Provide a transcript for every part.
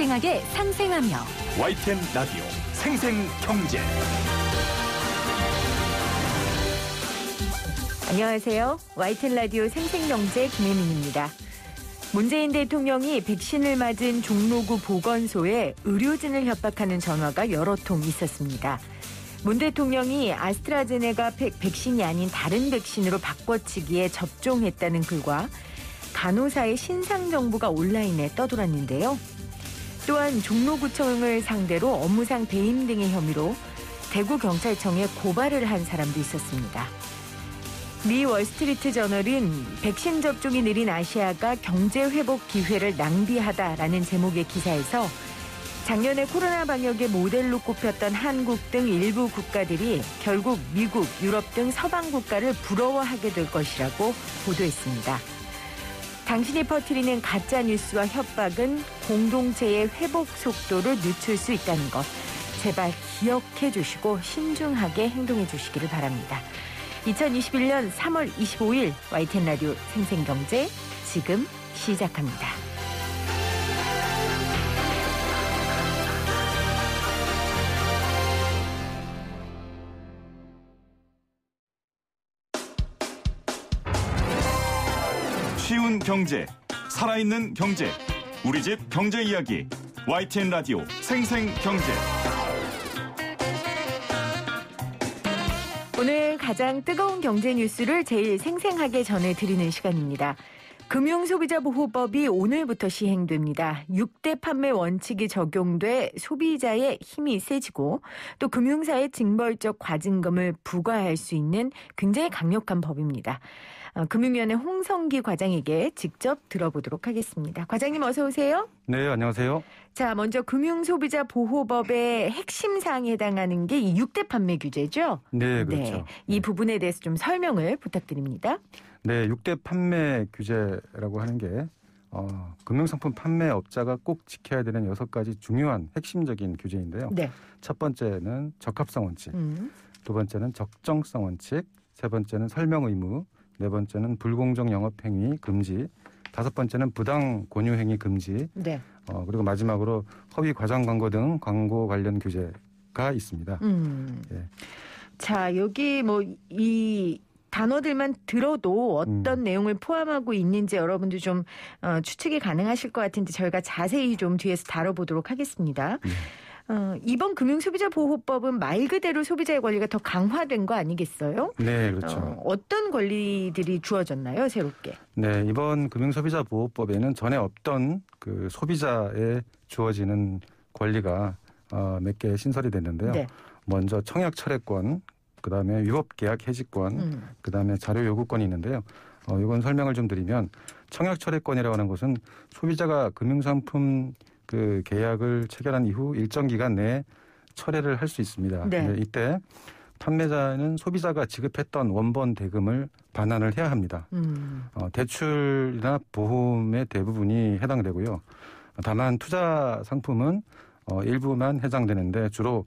생생하게 상생하며 와이 n 라디오 생생경제 안녕하세요. 와이 n 라디오 생생경제 김혜민입니다. 문재인 대통령이 백신을 맞은 종로구 보건소에 의료진을 협박하는 전화가 여러 통 있었습니다. 문 대통령이 아스트라제네가 백신이 아닌 다른 백신으로 바꿔치기에 접종했다는 글과 간호사의 신상 정보가 온라인에 떠돌았는데요. 또한 종로구청을 상대로 업무상 배임 등의 혐의로 대구경찰청에 고발을 한 사람도 있었습니다. 미 월스트리트 저널은 백신 접종이 느린 아시아가 경제 회복 기회를 낭비하다라는 제목의 기사에서 작년에 코로나 방역의 모델로 꼽혔던 한국 등 일부 국가들이 결국 미국, 유럽 등 서방 국가를 부러워하게 될 것이라고 보도했습니다. 당신이 퍼뜨리는 가짜 뉴스와 협박은 공동체의 회복 속도를 늦출 수 있다는 것. 제발 기억해 주시고 신중하게 행동해 주시기를 바랍니다. 2021년 3월 25일 YTN 라디오 생생경제 지금 시작합니다. 경제, 살아있는 경제, 우리 집 경제 이야기, YTN 라디오 생생 경제. 오늘 가장 뜨거운 경제 뉴스를 제일 생생하게 전해드리는 시간입니다. 금융소비자보호법이 오늘부터 시행됩니다. 6대 판매 원칙이 적용돼 소비자의 힘이 세지고 또 금융사의 징벌적 과징금을 부과할 수 있는 굉장히 강력한 법입니다. 어, 금융위원회 홍성기 과장에게 직접 들어보도록 하겠습니다. 과장님 어서 오세요. 네, 안녕하세요. 자, 먼저 금융소비자 보호법의 핵심 사항에 해당하는 게이 6대 판매 규제죠? 네, 네 그렇죠. 네, 이 부분에 대해서 좀 설명을 부탁드립니다. 네, 6대 판매 규제라고 하는 게 어, 금융상품 판매업자가 꼭 지켜야 되는 여섯 가지 중요한 핵심적인 규제인데요. 네. 첫 번째는 적합성 원칙, 음. 두 번째는 적정성 원칙, 세 번째는 설명 의무, 네 번째는 불공정 영업행위 금지, 다섯 번째는 부당 권유행위 금지, 네. 어, 그리고 마지막으로 허위 과장 광고 등 광고 관련 규제가 있습니다. 음. 예. 자, 여기 뭐 이 단어들만 들어도 어떤 음. 내용을 포함하고 있는지 여러분도 좀 어, 추측이 가능하실 것 같은데 저희가 자세히 좀 뒤에서 다뤄보도록 하겠습니다. 음. 어, 이번 금융소비자보호법은 말 그대로 소비자의 권리가 더 강화된 거 아니겠어요? 네, 그렇죠. 어, 떤 권리들이 주어졌나요, 새롭게? 네, 이번 금융소비자보호법에는 전에 없던 그 소비자에 주어지는 권리가 어, 몇개 신설이 됐는데요. 네. 먼저 청약 철회권, 그다음에 위법 계약 해지권, 음. 그다음에 자료 요구권이 있는데요. 어, 이건 설명을 좀 드리면 청약 철회권이라고 하는 것은 소비자가 금융상품 그 계약을 체결한 이후 일정 기간 내에 철회를 할 수 있습니다. 네. 이때 판매자는 소비자가 지급했던 원본 대금을 반환을 해야 합니다. 음. 어, 대출이나 보험의 대부분이 해당되고요. 다만 투자 상품은 어, 일부만 해당되는데 주로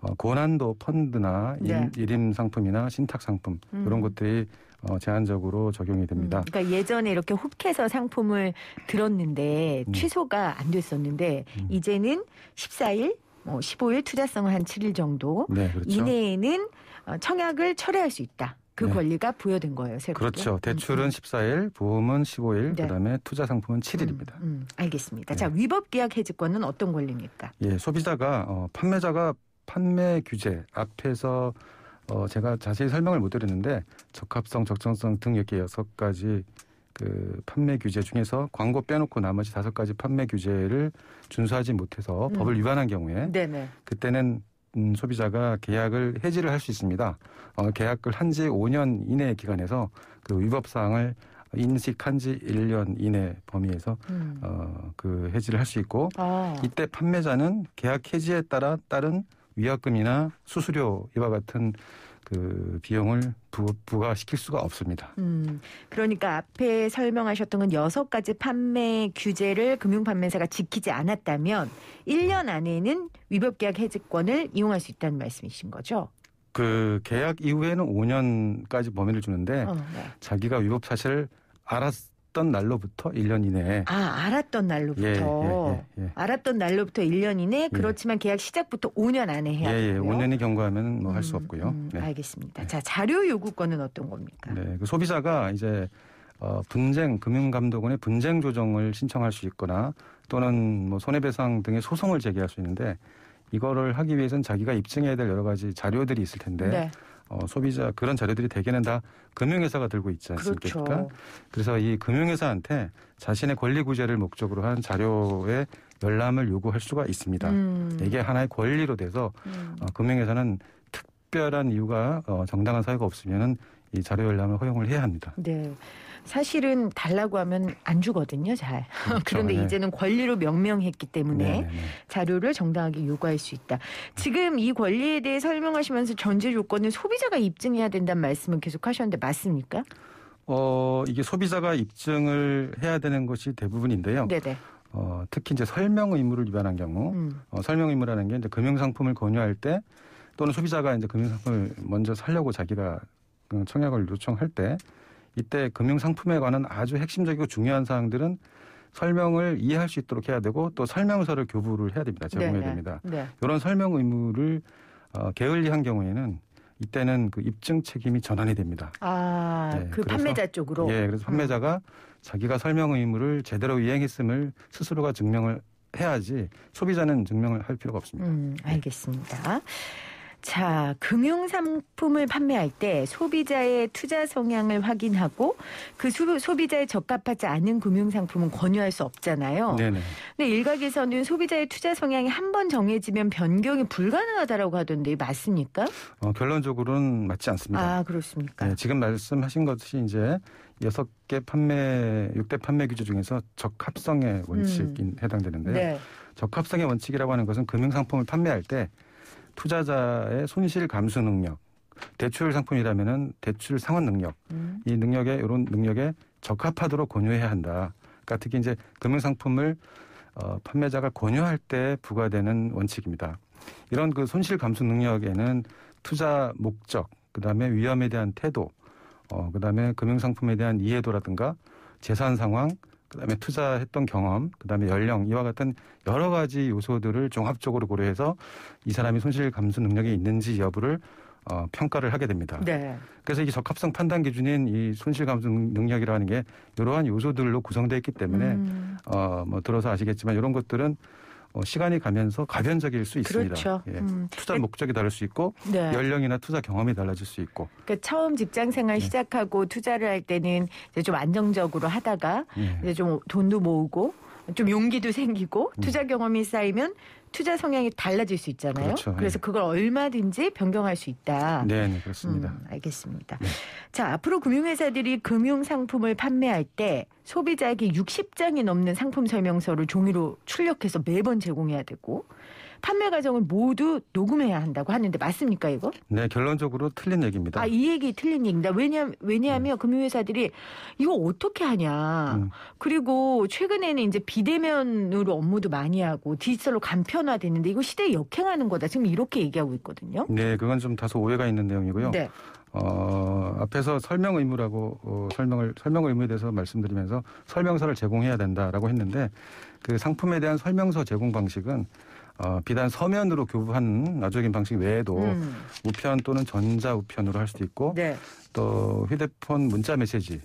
어, 고난도 펀드나 네. 일, 임 상품이나 신탁 상품 음. 이런 것들이 어, 제한적으로 적용이 됩니다. 음, 그러니까 예전에 이렇게 혹해서 상품을 들었는데 음. 취소가 안 됐었는데 음. 이제는 14일, 뭐 15일 투자성을 한 7일 정도 네, 그렇죠. 이내에는 어, 청약을 철회할 수 있다. 그 네. 권리가 부여된 거예요. 세금 그렇죠. 음, 대출은 음. 14일, 보험은 15일, 네. 그다음에 투자 상품은 7일입니다. 음, 음. 알겠습니다. 네. 자, 위법 계약 해지권은 어떤 권리입니까? 예, 소비자가 어, 판매자가 판매 규제 앞에서 어, 제가 자세히 설명을 못 드렸는데 적합성, 적정성 등 이렇게 여섯 가지 그 판매 규제 중에서 광고 빼놓고 나머지 다섯 가지 판매 규제를 준수하지 못해서 음. 법을 위반한 경우에 네네. 그때는 음, 소비자가 계약을 해지를 할 수 있습니다. 어, 계약을 한 지 5년 이내 기간에서 그 위법 사항을 인식한 지 1년 이내 범위에서 음. 어, 그 해지를 할 수 있고 아. 이때 판매자는 계약 해지에 따라 따른 위약금이나 수수료 이와 같은 그 비용을 부, 과시킬 수가 없습니다. 음, 그러니까 앞에 설명하셨던 건 여섯 가지 판매 규제를 금융판매사가 지키지 않았다면 1년 안에는 위법계약 해지권을 이용할 수 있다는 말씀이신 거죠? 그 계약 이후에는 5년까지 범위를 주는데 어, 네. 자기가 위법 사실을 알았 알았던 날로부터 1년 이내에 아 알았던 날로부터 예, 예, 예, 예. 알았던 날로부터 1년 이내 예. 그렇지만 계약 시작부터 5년 안에 해야 돼고요 예, 5년이 예. 경과하면 뭐 할수 음, 없고요. 음, 네. 알겠습니다. 자 자료 요구권은 어떤 겁니까? 네, 그 소비자가 이제 어, 분쟁 금융감독원의 분쟁 조정을 신청할 수 있거나 또는 뭐 손해배상 등의 소송을 제기할 수 있는데 이거를 하기 위해서는 자기가 입증해야 될 여러 가지 자료들이 있을 텐데. 네. 어, 소비자 그런 자료들이 대개는 다 금융회사가 들고 있지 않습니까? 그렇죠. 그래서 이 금융회사한테 자신의 권리 구제를 목적으로 한 자료에 열람을 요구할 수가 있습니다. 음. 이게 하나의 권리로 돼서 음. 어, 금융회사는 특별한 이유가 어, 정당한 사유가 없으면이 자료 열람을 허용을 해야 합니다. 네. 사실은 달라고 하면 안 주거든요, 잘. 그렇죠. 그런데 네. 이제는 권리로 명명했기 때문에 네네. 네, 네. 자료를 정당하게 요구할 수 있다. 지금 이 권리에 대해 설명하시면서 전제 조건은 소비자가 입증해야 된다는 말씀은 계속 하셨는데 맞습니까? 어, 이게 소비자가 입증을 해야 되는 것이 대부분인데요. 네네. 네. 어, 특히 이제 설명 의무를 위반한 경우, 음. 어, 설명 의무라는 게 이제 금융상품을 권유할 때 또는 소비자가 이제 금융상품을 먼저 살려고 자기가 청약을 요청할 때 이때 금융 상품에 관한 아주 핵심적이고 중요한 사항들은 설명을 이해할 수 있도록 해야 되고 또 설명서를 교부를 해야 됩니다. 제공해야 네네. 네. 됩니다. 네. 이런 설명 의무를 어, 게을리한 경우에는 이때는 그 입증 책임이 전환이 됩니다. 아, 네, 그 판매자 쪽으로. 예, 그래서 판매자가 음. 자기가 설명 의무를 제대로 이행했음을 스스로가 증명을 해야지 소비자는 증명을 할 필요가 없습니다. 음, 알겠습니다. 네. 자, 금융 상품을 판매할 때 소비자의 투자 성향을 확인하고 그 소, 비자의 적합하지 않은 금융 상품은 권유할 수 없잖아요. 네네. 근데 일각에서는 소비자의 투자 성향이 한 번 정해지면 변경이 불가능하다라고 하던데 맞습니까? 어, 결론적으로는 맞지 않습니다. 아, 그렇습니까? 네, 지금 말씀하신 것이 이제 여섯 개 판매 6대 판매 규제 중에서 적합성의 원칙이 음. 해당되는데요. 네. 적합성의 원칙이라고 하는 것은 금융 상품을 판매할 때 투자자의 손실 감수 능력, 대출 상품이라면은 대출 상환 능력, 음. 이 능력에 이런 능력에 적합하도록 권유해야 한다. 그러니까 특히 이제 금융 상품을 어, 판매자가 권유할 때 부과되는 원칙입니다. 이런 그 손실 감수 능력에는 투자 목적, 그다음에 위험에 대한 태도, 어, 그다음에 금융 상품에 대한 이해도라든가 재산 상황, 그다음에 투자했던 경험, 그다음에 연령 이와 같은 여러 가지 요소들을 종합적으로 고려해서 이 사람이 손실 감수 능력이 있는지 여부를 어, 평가를 하게 됩니다. 네. 그래서 이 적합성 판단 기준인 이 손실 감수 능력이라는 게 이러한 요소들로 구성되어 있기 때문에 음. 어, 뭐 들어서 아시겠지만 이런 것들은 어, 시간이 가면서 가변적일 수 있습니다. 그렇죠. 예. 음. 투자 그 목적이 다를 수 있고 네. 연령이나 투자 경험이 달라질 수 있고. 그러니까 처음 직장 생활 네. 시작하고 투자를 할 때는 이제 좀 안정적으로 하다가 네. 이제 좀 돈도 모으고 좀 용기도 생기고 투자 경험이 쌓이면 투자 성향이 달라질 수 있잖아요. 그렇죠. 예. 그래서 네. 그걸 얼마든지 변경할 수 있다. 네, 네 그렇습니다. 음, 알겠습니다. 네. 자, 앞으로 금융회사들이 금융 상품을 판매할 때 소비자에게 60장이 넘는 상품 설명서를 종이로 출력해서 매번 제공해야 되고 판매 과정을 모두 녹음해야 한다고 하는데 맞습니까 이거? 네, 결론적으로 틀린 얘기입니다. 아, 이 얘기 틀린 얘기입니다. 왜냐 왜냐하면 음. 금융회사들이 이거 어떻게 하냐. 음. 그리고 최근에는 이제 비대면으로 업무도 많이 하고 디지털로 간편화됐는데 이거 시대에 역행하는 거다. 지금 이렇게 얘기하고 있거든요. 네, 그건 좀 다소 오해가 있는 내용이고요. 네. 어, 앞에서 설명 의무라고 어, 설명을 설명 의무에 대해서 말씀드리면서 설명서를 제공해야 된다라고 했는데 그 상품에 대한 설명서 제공 방식은 어, 비단 서면으로 교부하는 나조적인 방식 외에도 음. 우편 또는 전자 우편으로 할 수도 있고 네. 또 휴대폰 문자 메시지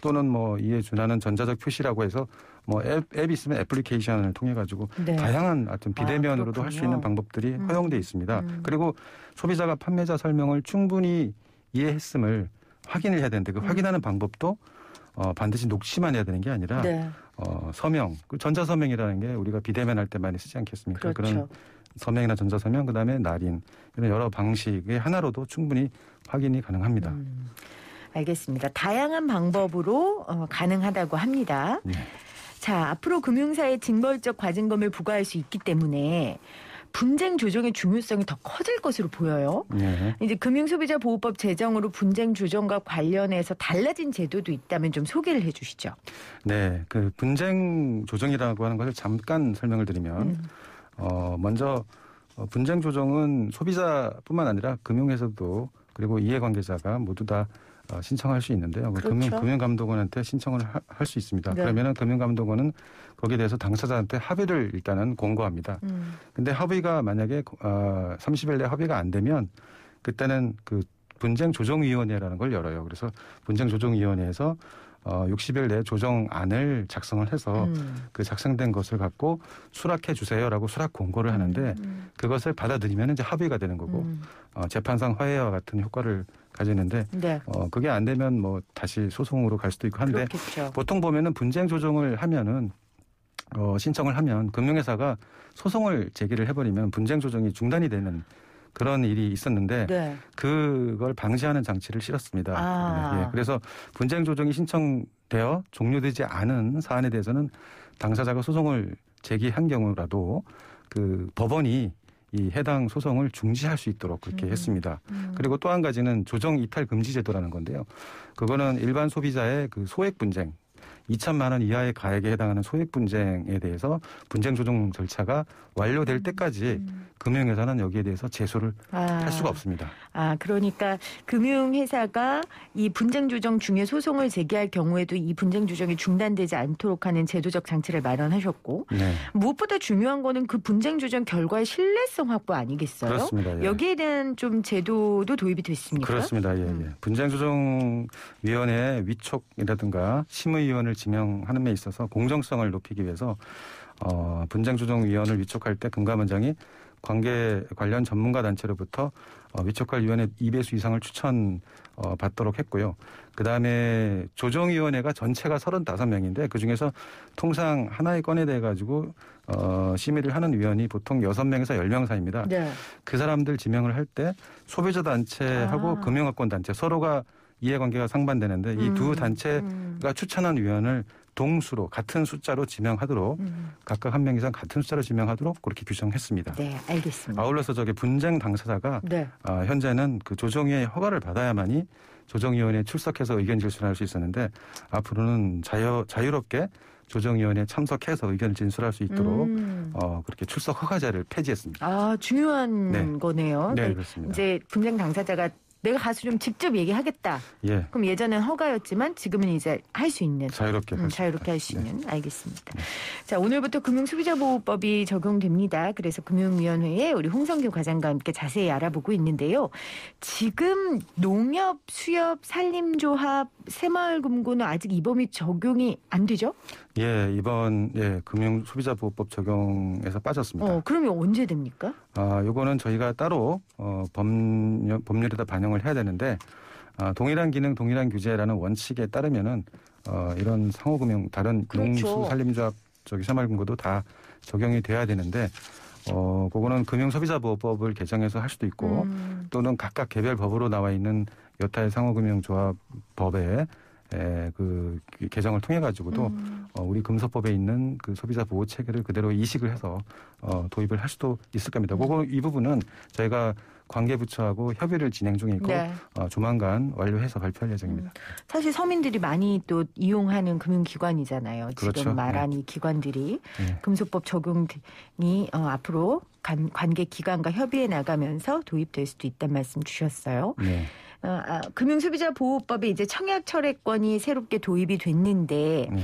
또는 뭐 이에 준하는 전자적 표시라고 해서 뭐 앱, 앱 있으면 애플리케이션을 통해 가지고 네. 다양한 어떤 아, 비대면으로도 아, 할수 있는 방법들이 음. 허용돼 있습니다. 음. 그리고 소비자가 판매자 설명을 충분히 이해했음을 확인을 해야 되는데 그 음. 확인하는 방법도 어, 반드시 녹취만 해야 되는 게 아니라 네. 어, 서명, 그 전자 서명이라는 게 우리가 비대면 할 때 많이 쓰지 않겠습니까? 그렇죠. 그런 서명이나 전자 서명, 그다음에 날인 이런 여러 방식의 하나로도 충분히 확인이 가능합니다. 음, 알겠습니다. 다양한 방법으로 어, 가능하다고 합니다. 네. 자, 앞으로 금융사의 징벌적 과징금을 부과할 수 있기 때문에 분쟁 조정의 중요성이 더 커질 것으로 보여요. 네. 이제 금융소비자 보호법 제정으로 분쟁 조정과 관련해서 달라진 제도도 있다면 좀 소개를 해주시죠. 네, 그 분쟁 조정이라고 하는 것을 잠깐 설명을 드리면 음. 어, 먼저 어, 분쟁 조정은 소비자뿐만 아니라 금융에서도 그리고 이해관계자가 모두 다 어, 신청할 수 있는데요. 그 그렇죠. 금융, 감독원한테 신청을 할 수 있습니다. 네. 그러면 금융감독원은 거기에 대해서 당사자한테 합의를 일단은 권고합니다. 음. 근데 합의가 만약에 어, 30일 내 합의가 안 되면 그때는 그 분쟁 조정위원회라는 걸 열어요. 그래서 분쟁 조정위원회에서 어, 60일 내에 조정안을 작성을 해서 음. 그 작성된 것을 갖고 수락해 주세요라고 수락 권고를 하는데 음. 그것을 받아들이면 이제 합의가 되는 거고 음. 어, 재판상 화해와 같은 효과를 가지는데 네. 어, 그게 안 되면 뭐 다시 소송으로 갈 수도 있고 한데 그렇겠죠. 보통 보면은 분쟁 조정을 하면은 어, 신청을 하면 금융회사가 소송을 제기를 해버리면 분쟁 조정이 중단이 되는 그런 일이 있었는데 네. 그걸 방지하는 장치를 실었습니다. 아. 예, 그래서 분쟁 조정이 신청되어 종료되지 않은 사안에 대해서는 당사자가 소송을 제기한 경우라도 그 법원이 이 해당 소송을 중지할 수 있도록 그렇게 음. 했습니다. 음. 그리고 또 한 가지는 조정 이탈 금지 제도라는 건데요. 그거는 일반 소비자의 그 소액 분쟁 2천만 원 이하의 가액에 해당하는 소액 분쟁에 대해서 분쟁 조정 절차가 완료될 때까지 음. 금융회사는 여기에 대해서 제소를 아, 할 수가 없습니다. 아, 그러니까 금융회사가 이 분쟁 조정 중에 소송을 제기할 경우에도 이 분쟁 조정이 중단되지 않도록 하는 제도적 장치를 마련하셨고 네. 무엇보다 중요한 거는 그 분쟁 조정 결과의 신뢰성 확보 아니겠어요? 그렇습니다. 예. 여기에 대한 좀 제도도 도입이 됐습니까? 그렇습니다. 예, 예. 음. 예. 분쟁 조정 위원회 위촉이라든가 심의위원을 지명하는 데 있어서 공정성을 높이기 위해서 어, 분쟁 조정 위원을 위촉할 때 금감원장이 관계 관련 전문가 단체로부터 위촉할 어, 위원회 2배수 이상을 추천 어, 받도록 했고요. 그다음에 조정위원회가 전체가 35명인데 그중에서 통상 하나의 건에 대해 가지고 어, 심의를 하는 위원이 보통 6명에서 10명 사이입니다. 네. 그 사람들 지명을 할 때 소비자 단체하고 아. 금융학권 단체 서로가 이해관계가 상반되는데 이두 음, 단체가 추천한 위원을 동수로 같은 숫자로 지명하도록 음. 각각 한 명 이상 같은 숫자로 지명하도록 그렇게 규정했습니다. 네, 알겠습니다. 아울러서 저기 분쟁 당사자가 네. 어, 현재는 그 조정위의 허가를 받아야만이 조정위원회에 출석해서 의견 제출할 수 있었는데 앞으로는 자유, 자유롭게 조정위원회에 참석해서 의견을 진술할 수 있도록 음. 어, 그렇게 출석 허가자를 폐지했습니다. 아 중요한 네. 거네요. 네, 네, 그렇습니다. 이제 분쟁 당사자가 내가 가수 좀 직접 얘기하겠다. 예. 그럼 예전엔 허가였지만 지금은 이제 할 수 있는 자유롭게 음, 할수 자유롭게 할 수 있다. 네. 있는 알겠습니다. 네. 자 오늘부터 금융소비자보호법이 적용됩니다. 그래서 금융위원회에 우리 홍성규 과장과 함께 자세히 알아보고 있는데요. 지금 농협, 수협, 산림조합, 새마을금고는 아직 이 범위 적용이 안 되죠? 예, 이번 예, 금융 소비자 보호법 적용에서 빠졌습니다. 어, 그러면 언제 됩니까? 아, 요거는 저희가 따로 어, 법률, 법률에다 반영을 해야 되는데 아, 동일한 기능, 동일한 규제라는 원칙에 따르면은 어, 이런 상호금융 다른 그렇죠. 농수 산림조합 저기 새마을금고도 다 적용이 돼야 되는데 어, 그거는 금융소비자보호법을 개정해서 할 수도 있고 음. 또는 각각 개별 법으로 나와 있는 여타의 상호금융조합법에 에, 예, 그, 그 개정을 통해 가지고도 음. 어, 우리 금서법에 있는 그 소비자 보호 체계를 그대로 이식을 해서 어, 도입을 할 수도 있을 겁니다. 그거 음. 이 부분은 저희가 관계부처하고 협의를 진행 중에 있고 네. 어, 조만간 완료해서 발표할 예정입니다. 음. 사실 서민들이 많이 또 이용하는 금융기관이잖아요. 그렇죠. 지금 말한 네. 이 기관들이 네. 금소법 적용이 어, 앞으로 관, 관계 기관과 협의해 나가면서 도입될 수도 있단 말씀 주셨어요. 네. 아, 아, 금융소비자 보호법에 이제 청약 철회권이 새롭게 도입이 됐는데 음.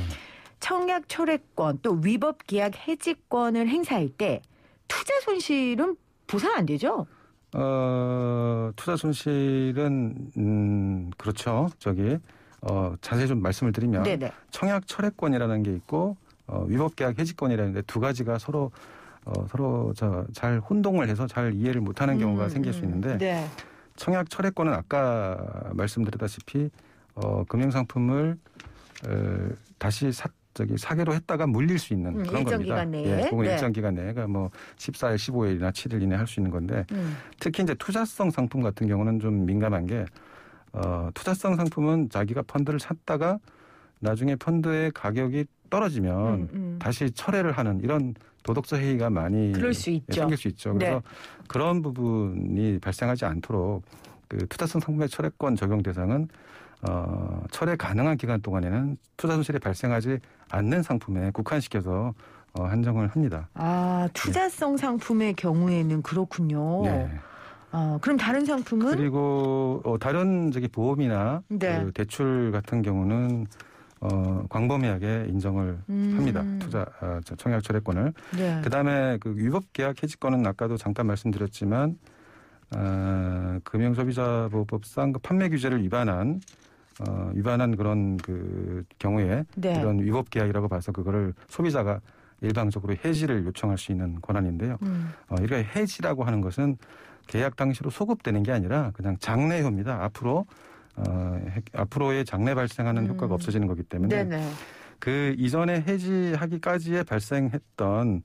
청약 철회권 또 위법 계약 해지권을 행사할 때 투자 손실은 보상 안 되죠? 어, 투자 손실은 음, 그렇죠. 저기 어, 자세히 좀 말씀을 드리면 네네. 청약 철회권이라는 게 있고 어, 위법 계약 해지권이라는 게 두 가지가 서로 어, 서로 저, 잘 혼동을 해서 잘 이해를 못하는 음, 경우가 음, 생길 수 음. 있는데 네. 청약 철회권은 아까 말씀드렸다시피 어, 금융상품을 어, 다시 사, 저기 사계로 했다가 물릴 수 있는 음, 그런 일정 겁니다. 기간 내에. 예, 혹은 네. 일정 기간 내가 그러니까 에뭐 14일, 15일이나 7일 이내 할 수 있는 건데 음. 특히 이제 투자성 상품 같은 경우는 좀 민감한 게 어, 투자성 상품은 자기가 펀드를 샀다가 나중에 펀드의 가격이 떨어지면 음, 음. 다시 철회를 하는 이런 도덕적 해이가 많이 수 생길 수 있죠. 그래서 네. 그런 부분이 발생하지 않도록 그 투자성 상품의 철회권 적용 대상은 어, 철회 가능한 기간 동안에는 투자 손실이 발생하지 않는 상품에 국한시켜서 어, 한정을 합니다. 아 투자성 네. 상품의 경우에는 그렇군요. 네. 아, 그럼 다른 상품은 그리고 어, 다른 저기 보험이나 네. 그 대출 같은 경우는 어, 광범위하게 인정을 음. 합니다. 투자 아, 청약 철회권을. 예. 그다음에 그 위법 계약 해지권은 아까도 잠깐 말씀드렸지만 어, 아, 금융소비자보호법상 그 판매 규제를 위반한 어, 위반한 그런 그 경우에 네. 이런 위법 계약이라고 봐서 그거를 소비자가 일방적으로 해지를 요청할 수 있는 권한인데요. 음. 어, 이렇게 해지라고 하는 것은 계약 당시로 소급되는 게 아니라 그냥 장래효입니다. 앞으로 어, 앞으로의 장래 발생하는 음. 효과가 없어지는 거기 때문에 네네. 그 이전에 해지하기까지에 발생했던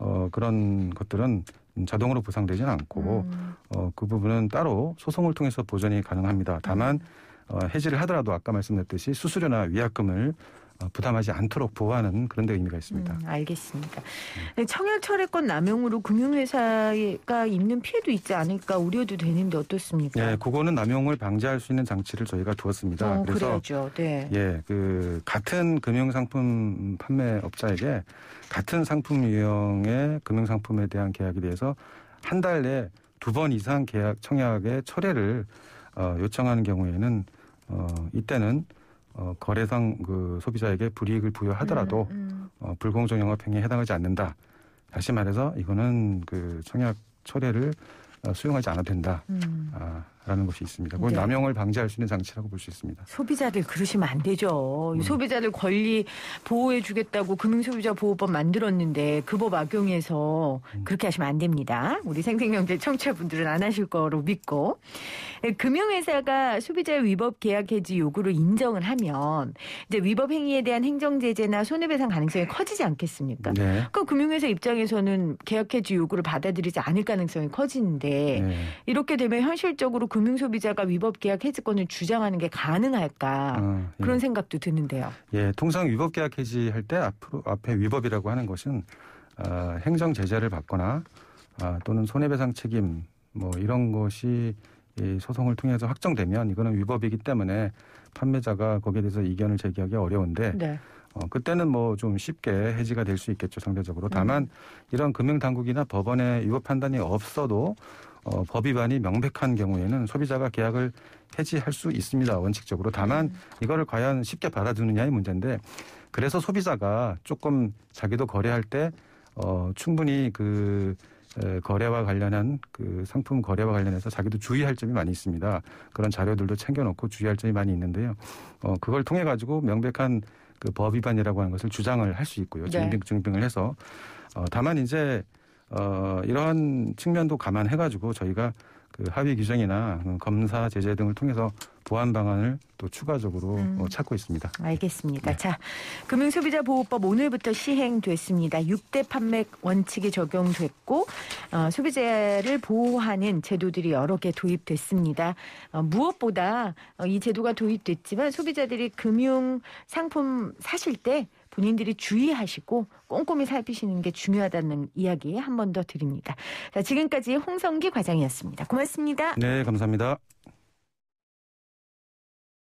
어, 그런 것들은 자동으로 보상되지는 않고 음. 어, 그 부분은 따로 소송을 통해서 보전이 가능합니다. 다만 음. 어, 해지를 하더라도 아까 말씀드렸듯이 수수료나 위약금을 어, 부담하지 않도록 보호하는 그런 데 의미가 있습니다. 음, 알겠습니다. 네, 청약 철회권 남용으로 금융회사가 입는 피해도 있지 않을까 우려도 되는데 어떻습니까? 네, 그거는 남용을 방지할 수 있는 장치를 저희가 두었습니다. 어, 그래서 그래야죠. 네. 예, 그 같은 금융 상품 판매 업자에게 같은 상품 유형의 금융 상품에 대한 계약에 대해서 한 달에 두 번 이상 계약 청약의 철회를 어, 요청하는 경우에는 어, 이때는 어, 거래상 그 소비자에게 불이익을 부여하더라도 음, 음. 어, 불공정 영업행위에 해당하지 않는다. 다시 말해서 이거는 그 청약 철회를 어, 수용하지 않아도 된다. 음. 아, 라는 것이 있습니다. 그건 네. 남용을 방지할 수 있는 장치라고 볼 수 있습니다. 소비자들 그러시면 안 되죠. 음. 소비자들 권리 보호해 주겠다고 금융소비자 보호법 만들었는데 그 법 악용해서 음. 그렇게 하시면 안 됩니다. 우리 생생경제 청취자분들은 안 하실 거로 믿고 예, 금융회사가 소비자의 위법 계약 해지 요구를 인정을 하면 이제 위법 행위에 대한 행정 제재나 손해배상 가능성이 커지지 않겠습니까? 네. 그러 금융회사 입장에서는 계약 해지 요구를 받아들이지 않을 가능성이 커지는데 네. 이렇게 되면 현실적으로 그 금융소비자가 위법계약 해지권을 주장하는 게 가능할까 아, 예. 그런 생각도 드는데요. 예, 통상 위법계약 해지할 때 앞으로 앞에 위법이라고 하는 것은 어, 행정 제재를 받거나 아, 또는 손해배상 책임 뭐 이런 것이 이 소송을 통해서 확정되면 이거는 위법이기 때문에 판매자가 거기에 대해서 이견을 제기하기 어려운데. 네. 어, 그때는 뭐 좀 쉽게 해지가 될 수 있겠죠 상대적으로. 음. 다만 음. 이런 금융당국이나 법원의 위법 판단이 없어도 어, 법 위반이 명백한 경우에는 소비자가 계약을 해지할 수 있습니다 원칙적으로. 다만 음. 이거를 과연 쉽게 받아주느냐의 문제인데 그래서 소비자가 조금 자기도 거래할 때 어, 충분히 그 거래와 관련한 그 상품 거래와 관련해서 자기도 주의할 점이 많이 있습니다. 그런 자료들도 챙겨놓고 주의할 점이 많이 있는데요. 어, 그걸 통해 가지고 명백한 그법 위반이라고 하는 것을 주장을 할 수 있고요. 증빙 네. 증빙을 해서 어 다만 이제 어 이러한 측면도 감안해 가지고 저희가 그 합의 규정이나 그 검사 제재 등을 통해서 보완 방안을 또 추가적으로 음. 어, 찾고 있습니다. 알겠습니다. 네. 자, 금융소비자보호법 오늘부터 시행됐습니다. 6대 판맥 원칙이 적용됐고 어, 소비자를 보호하는 제도들이 여러 개 도입됐습니다. 어, 무엇보다 어, 이 제도가 도입됐지만 소비자들이 금융 상품 사실 때 본인들이 주의하시고 꼼꼼히 살피시는 게 중요하다는 이야기 한 번 더 드립니다. 자, 지금까지 홍성기 과장이었습니다. 고맙습니다. 네, 감사합니다.